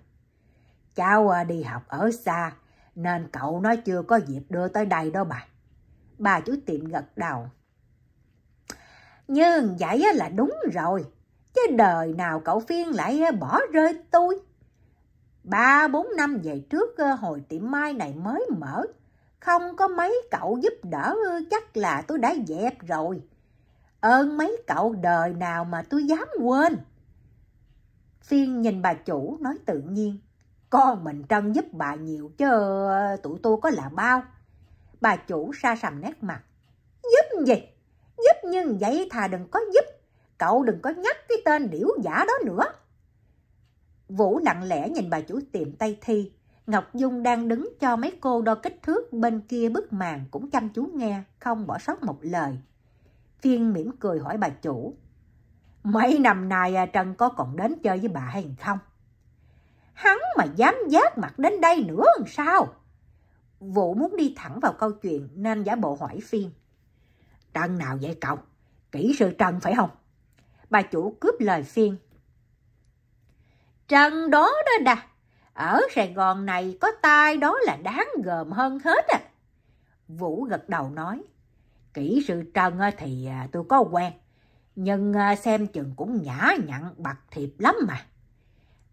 A: Cháu à, đi học ở xa, nên cậu nó chưa có dịp đưa tới đây đâu bà. Bà chủ tiệm gật đầu. Nhưng vậy là đúng rồi, chứ đời nào cậu phiên lại bỏ rơi tôi. Ba bốn năm về trước hồi tiệm mai này mới mở, không có mấy cậu giúp đỡ chắc là tôi đã dẹp rồi. Ơn mấy cậu đời nào mà tôi dám quên. Phiên nhìn bà chủ nói tự nhiên. Con mình Trân giúp bà nhiều chứ tụi tôi có là bao. Bà chủ sa sầm nét mặt. Giúp gì? Giúp nhưng vậy thà đừng có giúp. Cậu đừng có nhắc cái tên điểu giả đó nữa. Vũ lặng lẽ nhìn bà chủ tiệm tay thi. Ngọc Dung đang đứng cho mấy cô đo kích thước bên kia bức màn cũng chăm chú nghe, không bỏ sót một lời. Phiên mỉm cười hỏi bà chủ. Mấy năm nay à, Trần có còn đến chơi với bà hay không? hắn mà dám giác mặt đến đây nữa làm sao? Vũ muốn đi thẳng vào câu chuyện nên giả bộ hỏi phiên. Trần nào vậy cậu? Kỹ sư Trần phải không? Bà chủ cướp lời phiên. Trần đó đó đà. Ở Sài Gòn này có tai đó là đáng gờm hơn hết à. Vũ gật đầu nói. Kỹ sư Trần thì à, tôi có quen. Nhưng à, xem chừng cũng nhã nhặn bạc thiệp lắm mà.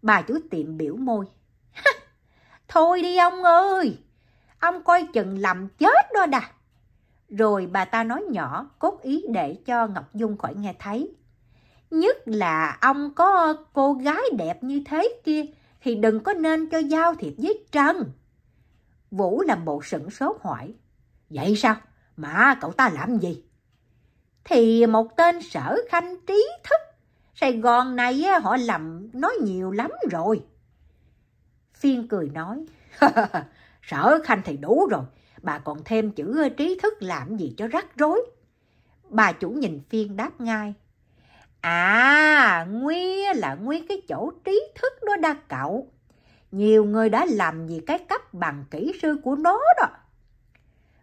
A: Bà chủ tiệm biểu môi. Thôi đi ông ơi, ông coi chừng làm chết đó đà. Rồi bà ta nói nhỏ, cốt ý để cho Ngọc Dung khỏi nghe thấy. Nhất là ông có cô gái đẹp như thế kia, thì đừng có nên cho giao thiệp với Trần. Vũ làm bộ sửng sốt hỏi. Vậy sao? Mà cậu ta làm gì? Thì một tên sở khanh trí thức Sài Gòn này họ lầm nói nhiều lắm rồi. Phiên cười nói, sở (laughs) khanh thì đủ rồi, bà còn thêm chữ trí thức làm gì cho rắc rối. Bà chủ nhìn Phiên đáp ngay, à, nguyên là nguyên cái chỗ trí thức đó đa cậu. Nhiều người đã làm gì cái cấp bằng kỹ sư của nó đó.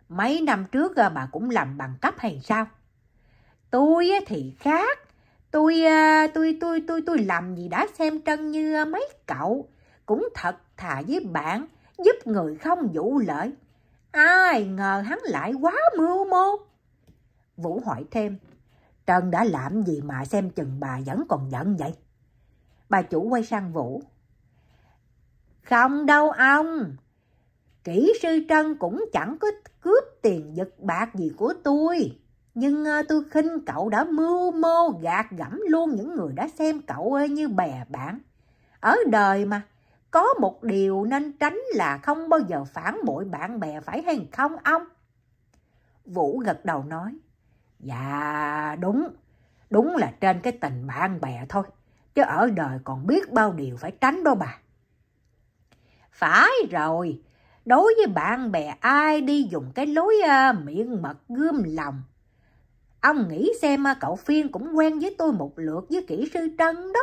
A: Mấy năm trước bà cũng làm bằng cấp hay sao? Tôi thì khác, Tôi, ờ, tôi, tôi, tôi, tôi làm gì đã xem trân như mấy cậu. Cũng thật thà với bạn, giúp người không vụ lợi. Ai ngờ hắn lại quá mưu mô. Vũ hỏi thêm, Trân đã làm gì mà xem chừng bà vẫn còn giận vậy? Bà chủ quay sang Vũ. Không đâu ông, kỹ sư Trân cũng chẳng có cướp tiền giật bạc gì của tôi. Nhưng ờ, tôi khinh cậu đã mưu mô gạt gẫm luôn những người đã xem cậu ờ, như bè bạn. Ở đời mà, có một điều nên tránh là không bao giờ phản bội bạn bè phải hay không ông? Vũ gật đầu nói, dạ đúng, đúng là trên cái tình bạn bè thôi, chứ ở đời còn biết bao điều phải tránh đó bà. Phải rồi, đối với bạn bè ai đi dùng cái lối uh, miệng mật gươm lòng Ông nghĩ xem à, cậu Phiên cũng quen với tôi một lượt với kỹ sư Trân đó.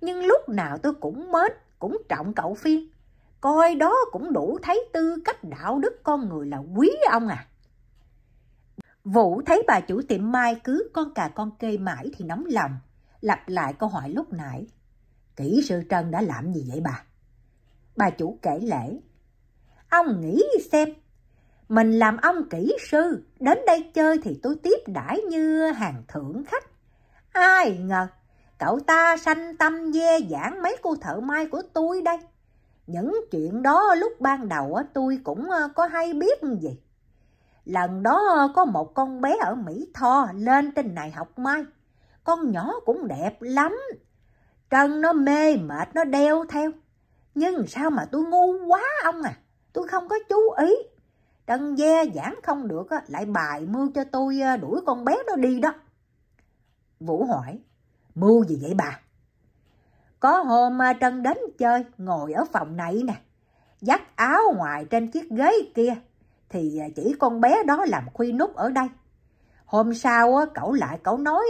A: Nhưng lúc nào tôi cũng mến, cũng trọng cậu Phiên. Coi đó cũng đủ thấy tư cách đạo đức con người là quý ông à. Vũ thấy bà chủ tiệm mai cứ con cà con kê mãi thì nóng lòng, lặp lại câu hỏi lúc nãy. Kỹ sư Trân đã làm gì vậy bà? Bà chủ kể lễ. Ông nghĩ xem, mình làm ông kỹ sư, đến đây chơi thì tôi tiếp đãi như hàng thưởng khách. Ai ngờ, cậu ta sanh tâm dê giảng mấy cô thợ mai của tôi đây. Những chuyện đó lúc ban đầu tôi cũng ờ, có hay biết gì. Lần đó ờ, có một con bé ở Mỹ Tho lên trên này học mai Con nhỏ cũng đẹp lắm. Trần nó mê mệt nó đeo theo. Nhưng sao mà tôi ngu quá ông à. Tôi không có chú ý. Trần Dê giảng không được lại bài mưu cho tôi à, đuổi con bé đó đi đó. Vũ hỏi, mưu gì vậy bà? Có hôm à, Trân đến chơi, ngồi ở phòng này nè, dắt áo ngoài trên chiếc ghế kia, thì à, chỉ con bé đó làm khuy nút ở đây. Hôm sau cậu lại cậu nói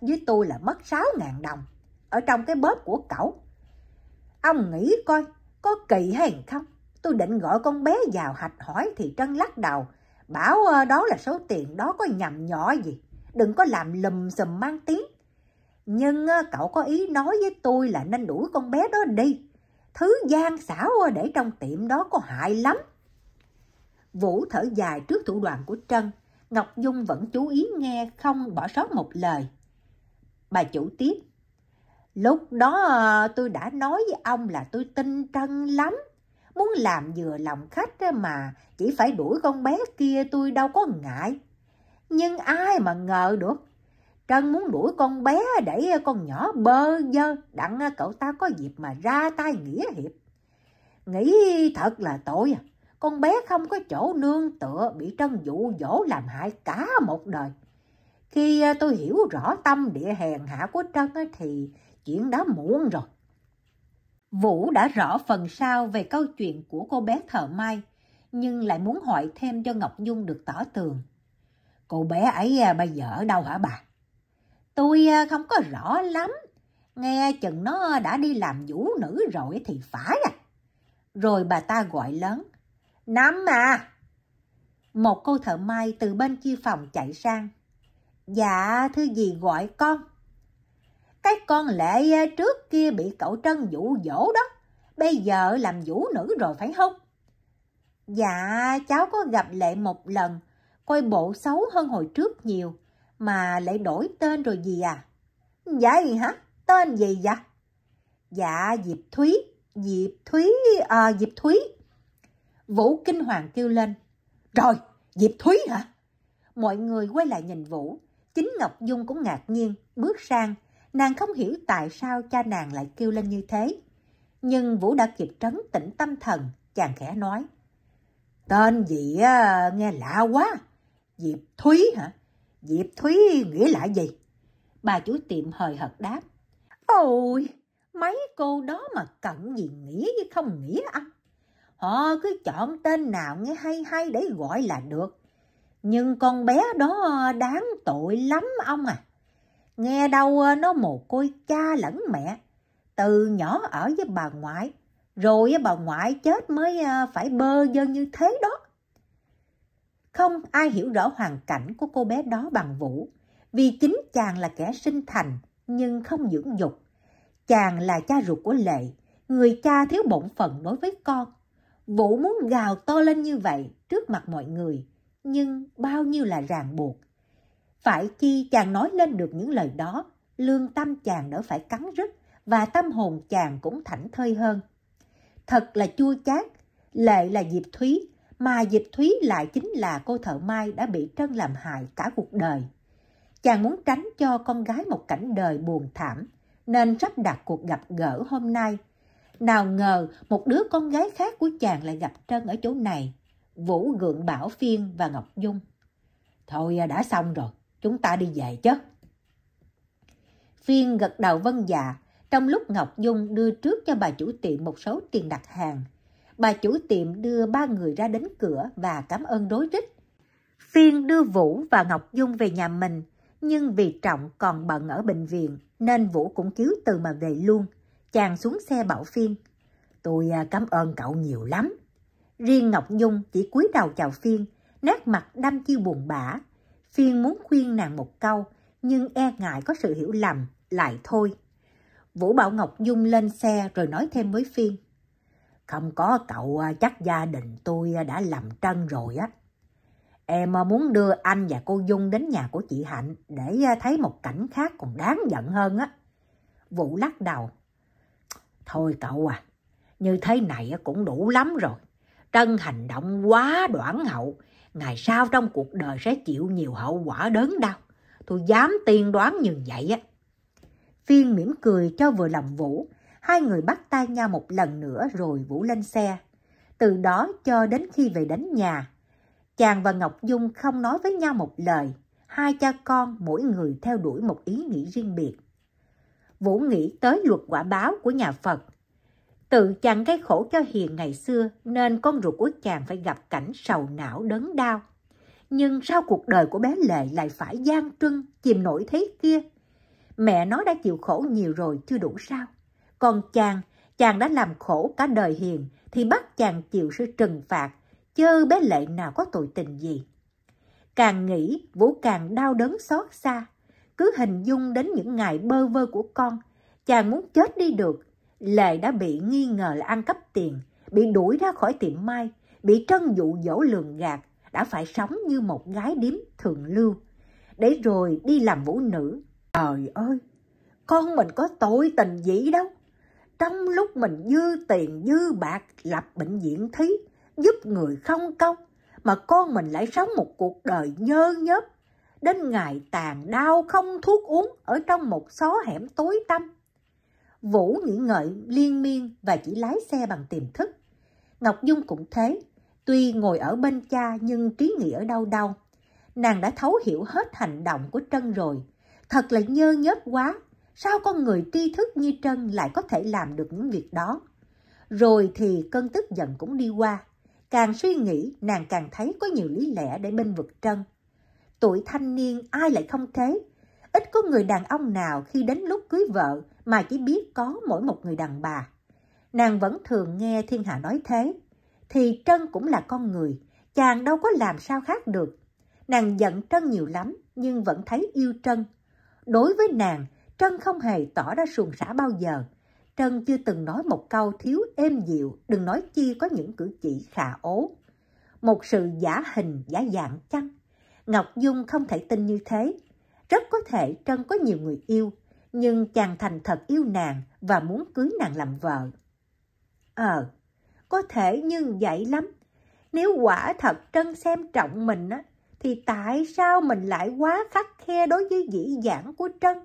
A: với tôi là mất sáu ngàn đồng ở trong cái bóp của cậu. Ông nghĩ coi, có kỳ hay không? Tôi định gọi con bé vào hạch hỏi thì Trân lắc đầu. Bảo ờ, đó là số tiền đó có nhầm nhỏ gì. Đừng có làm lùm xùm mang tiếng. Nhưng ờ, cậu có ý nói với tôi là nên đuổi con bé đó đi. Thứ gian xảo ờ, để trong tiệm đó có hại lắm. Vũ thở dài trước thủ đoạn của Trân. Ngọc Dung vẫn chú ý nghe không bỏ sót một lời. Bà chủ tiếp. Lúc đó tôi đã nói với ông là tôi tin Trân lắm muốn làm vừa lòng khách mà chỉ phải đuổi con bé kia tôi đâu có ngại. Nhưng ai mà ngờ được, Trân muốn đuổi con bé để con nhỏ bơ dơ, đặng cậu ta có dịp mà ra tay nghĩa hiệp. Nghĩ thật là tội à, con bé không có chỗ nương tựa bị Trân dụ dỗ làm hại cả một đời. Khi tôi hiểu rõ tâm địa hèn hạ của Trân thì chuyện đã muộn rồi. Vũ đã rõ phần sau về câu chuyện của cô bé thợ Mai, nhưng lại muốn hỏi thêm cho Ngọc Dung được tỏ tường. Cô bé ấy à, bây giờ ở đâu hả bà? Tôi à, không có rõ lắm. Nghe chừng nó đã đi làm vũ nữ rồi thì phải à. Rồi bà ta gọi lớn. Nắm à! Một cô thợ Mai từ bên kia phòng chạy sang. Dạ, thư gì gọi con? Cái con lệ ờ, trước kia bị cậu Trân dụ dỗ đó, bây giờ làm vũ nữ rồi phải không? Dạ, cháu có gặp lệ một lần, coi bộ xấu hơn hồi trước nhiều, mà lại đổi tên rồi gì à? Dạ gì hả? Tên gì vậy? Dạ, Diệp Thúy, Diệp Thúy, à, Diệp Thúy. Vũ kinh hoàng kêu lên. Rồi, Diệp Thúy hả? Mọi người quay lại nhìn Vũ, chính Ngọc Dung cũng ngạc nhiên, bước sang, Nàng không hiểu tại sao cha nàng lại kêu lên như thế. Nhưng Vũ đã kịp trấn tĩnh tâm thần, chàng khẽ nói. Tên gì à, nghe lạ quá. Diệp Thúy hả? Diệp Thúy nghĩa là gì? Bà chủ tiệm hời hợt đáp. Ôi, mấy cô đó mà cận gì nghĩa chứ không nghĩa ăn. Họ cứ chọn tên nào nghe hay hay để gọi là được. Nhưng con bé đó đáng tội lắm ông à. Nghe đâu ờ, nó mồ côi cha lẫn mẹ, từ nhỏ ở với bà ngoại, rồi bà ngoại chết mới ờ, phải bơ vơ như thế đó. Không ai hiểu rõ hoàn cảnh của cô bé đó bằng Vũ, vì chính chàng là kẻ sinh thành nhưng không dưỡng dục. Chàng là cha ruột của Lệ, người cha thiếu bổn phận đối với con. Vũ muốn gào to lên như vậy trước mặt mọi người, nhưng bao nhiêu là ràng buộc, phải chi chàng nói lên được những lời đó, lương tâm chàng đỡ phải cắn rứt và tâm hồn chàng cũng thảnh thơi hơn. Thật là chua chát, lệ là Diệp Thúy, mà Diệp Thúy lại chính là cô thợ mai đã bị Trân làm hại cả cuộc đời. Chàng muốn tránh cho con gái một cảnh đời buồn thảm, nên sắp đặt cuộc gặp gỡ hôm nay. Nào ngờ một đứa con gái khác của chàng lại gặp Trân ở chỗ này, Vũ gượng Bảo Phiên và Ngọc Dung. Thôi à, đã xong rồi, chúng ta đi về chứ. Phiên gật đầu vân dạ, trong lúc Ngọc Dung đưa trước cho bà chủ tiệm một số tiền đặt hàng. Bà chủ tiệm đưa ba người ra đến cửa và cảm ơn đối rít. Phiên đưa Vũ và Ngọc Dung về nhà mình, nhưng vì Trọng còn bận ở bệnh viện nên Vũ cũng cứu từ mà về luôn. Chàng xuống xe bảo Phiên, tôi à, cảm ơn cậu nhiều lắm. Riêng Ngọc Dung chỉ cúi đầu chào Phiên, nét mặt đăm chiêu buồn bã Phiên muốn khuyên nàng một câu, nhưng e ngại có sự hiểu lầm, lại thôi. Vũ Bảo Ngọc dung lên xe rồi nói thêm với Phiên. Không có cậu à, chắc gia đình tôi à, đã làm trân rồi á. Em à, muốn đưa anh và cô Dung đến nhà của chị Hạnh để thấy một cảnh khác còn đáng giận hơn á. Vũ lắc đầu. Thôi cậu à, như thế này cũng đủ lắm rồi. Trân hành động quá đoản hậu, ngày sau trong cuộc đời sẽ chịu nhiều hậu quả đớn đau. Tôi dám tiên đoán như vậy á. Viên mỉm cười cho vừa lòng Vũ, hai người bắt tay nhau một lần nữa rồi Vũ lên xe. Từ đó cho đến khi về đến nhà, chàng và Ngọc Dung không nói với nhau một lời, hai cha con mỗi người theo đuổi một ý nghĩ riêng biệt. Vũ nghĩ tới luật quả báo của nhà Phật, Tự chàng gây khổ cho Hiền ngày xưa nên con ruột của chàng phải gặp cảnh sầu não đớn đau. Nhưng sao cuộc đời của bé Lệ lại phải gian trưng, chìm nổi thế kia? Mẹ nó đã chịu khổ nhiều rồi chưa đủ sao? Còn chàng, chàng đã làm khổ cả đời Hiền thì bắt chàng chịu sự trừng phạt, chớ bé Lệ nào có tội tình gì. Càng nghĩ, Vũ càng đau đớn xót xa. Cứ hình dung đến những ngày bơ vơ của con, chàng muốn chết đi được Lệ đã bị nghi ngờ là ăn cắp tiền, bị đuổi ra khỏi tiệm mai, bị trân dụ dỗ lường gạt, đã phải sống như một gái điếm thường lưu. Để rồi đi làm vũ nữ. Trời ơi, con mình có tội tình gì đâu. Trong lúc mình dư tiền dư bạc lập bệnh viện thí, giúp người không công, mà con mình lại sống một cuộc đời nhơ nhớp đến ngày tàn đau không thuốc uống ở trong một xó hẻm tối tăm. Vũ nghĩ ngợi liên miên và chỉ lái xe bằng tiềm thức. Ngọc Dung cũng thế, tuy ngồi ở bên cha nhưng trí nghĩ ở đâu đâu. Nàng đã thấu hiểu hết hành động của Trân rồi. Thật là nhơ nhớt quá, sao con người tri thức như Trân lại có thể làm được những việc đó? Rồi thì cơn tức giận cũng đi qua. Càng suy nghĩ, nàng càng thấy có nhiều lý lẽ để bên vực Trân. Tuổi thanh niên ai lại không thế? Ít có người đàn ông nào khi đến lúc cưới vợ mà chỉ biết có mỗi một người đàn bà. Nàng vẫn thường nghe thiên hạ nói thế, thì Trân cũng là con người, chàng đâu có làm sao khác được. Nàng giận Trân nhiều lắm, nhưng vẫn thấy yêu Trân. Đối với nàng, Trân không hề tỏ ra suồng sã bao giờ. Trân chưa từng nói một câu thiếu êm dịu, đừng nói chi có những cử chỉ khả ố. Một sự giả hình, giả dạng chăng? Ngọc Dung không thể tin như thế. Rất có thể Trân có nhiều người yêu, nhưng chàng thành thật yêu nàng và muốn cưới nàng làm vợ. Ờ, có thể nhưng vậy lắm. Nếu quả thật trân xem trọng mình á, thì tại sao mình lại quá khắc khe đối với dĩ dãn của trân?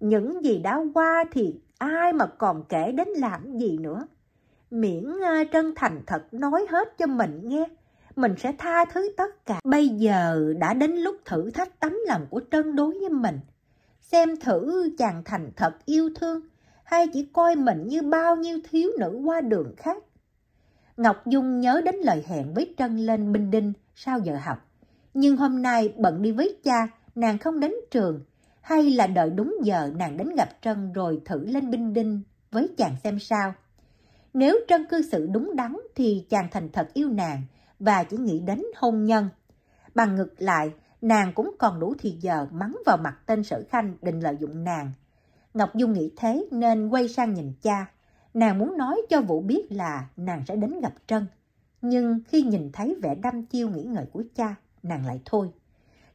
A: Những gì đã qua thì ai mà còn kể đến làm gì nữa. Miễn ờ, Trân thành thật nói hết cho mình nghe, mình sẽ tha thứ tất cả. Bây giờ đã đến lúc thử thách tấm lòng của Trân đối với mình, xem thử chàng thành thật yêu thương hay chỉ coi mình như bao nhiêu thiếu nữ qua đường khác. Ngọc Dung nhớ đến lời hẹn với Trân lên Bình Đinh sau giờ học. Nhưng hôm nay bận đi với cha, nàng không đến trường. Hay là đợi đúng giờ nàng đến gặp Trân rồi thử lên Bình Đinh với chàng xem sao. Nếu Trân cư xử đúng đắn thì chàng thành thật yêu nàng và chỉ nghĩ đến hôn nhân. Bằng ngược lại, nàng cũng còn đủ thì giờ mắng vào mặt tên sử khanh định lợi dụng nàng. Ngọc Dung nghĩ thế nên quay sang nhìn cha. Nàng muốn nói cho Vũ biết là nàng sẽ đến gặp Trân. Nhưng khi nhìn thấy vẻ đăm chiêu nghĩ ngợi của cha, nàng lại thôi.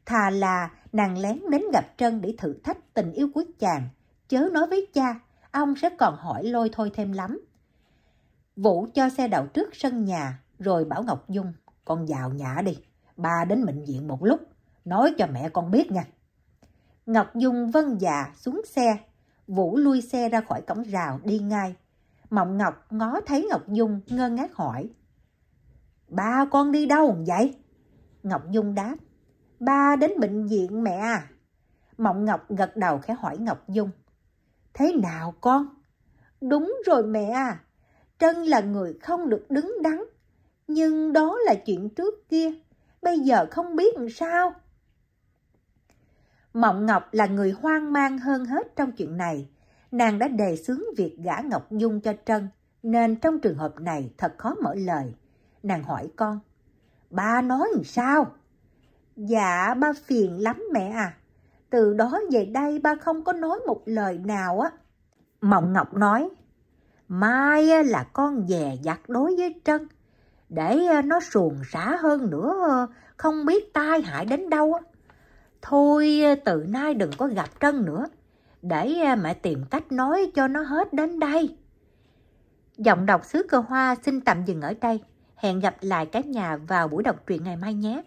A: Thà là nàng lén đến gặp Trân để thử thách tình yêu của chàng. Chớ nói với cha, ông sẽ còn hỏi lôi thôi thêm lắm. Vũ cho xe đậu trước sân nhà rồi bảo Ngọc Dung, con vào nhà đi, bà đến bệnh viện một lúc nói cho mẹ con biết nha. Ngọc Dung vân dạ xuống xe, Vũ lui xe ra khỏi cổng rào đi ngay. Mộng Ngọc ngó thấy Ngọc Dung ngơ ngác hỏi. Ba con đi đâu vậy? Ngọc Dung đáp. Ba đến bệnh viện mẹ à? Mộng Ngọc gật đầu khẽ hỏi Ngọc Dung. Thế nào con? Đúng rồi mẹ à. Trân là người không được đứng đắn. Nhưng đó là chuyện trước kia. Bây giờ không biết làm sao. Mộng Ngọc là người hoang mang hơn hết trong chuyện này. Nàng đã đề xướng việc gả Ngọc Dung cho Trân, nên trong trường hợp này thật khó mở lời. Nàng hỏi con, ba nói làm sao? Dạ, ba phiền lắm mẹ à. Từ đó về đây ba không có nói một lời nào á. Mộng Ngọc nói, mai là con dè dặt đối với Trân, để nó xuồng xả hơn nữa, không biết tai hại đến đâu á Thôi ờ, từ nay đừng có gặp Trân nữa, để ờ, mẹ tìm cách nói cho nó hết đến đây. Giọng đọc xứ cơ hoa xin tạm dừng ở đây. Hẹn gặp lại các nhà vào buổi đọc truyện ngày mai nhé.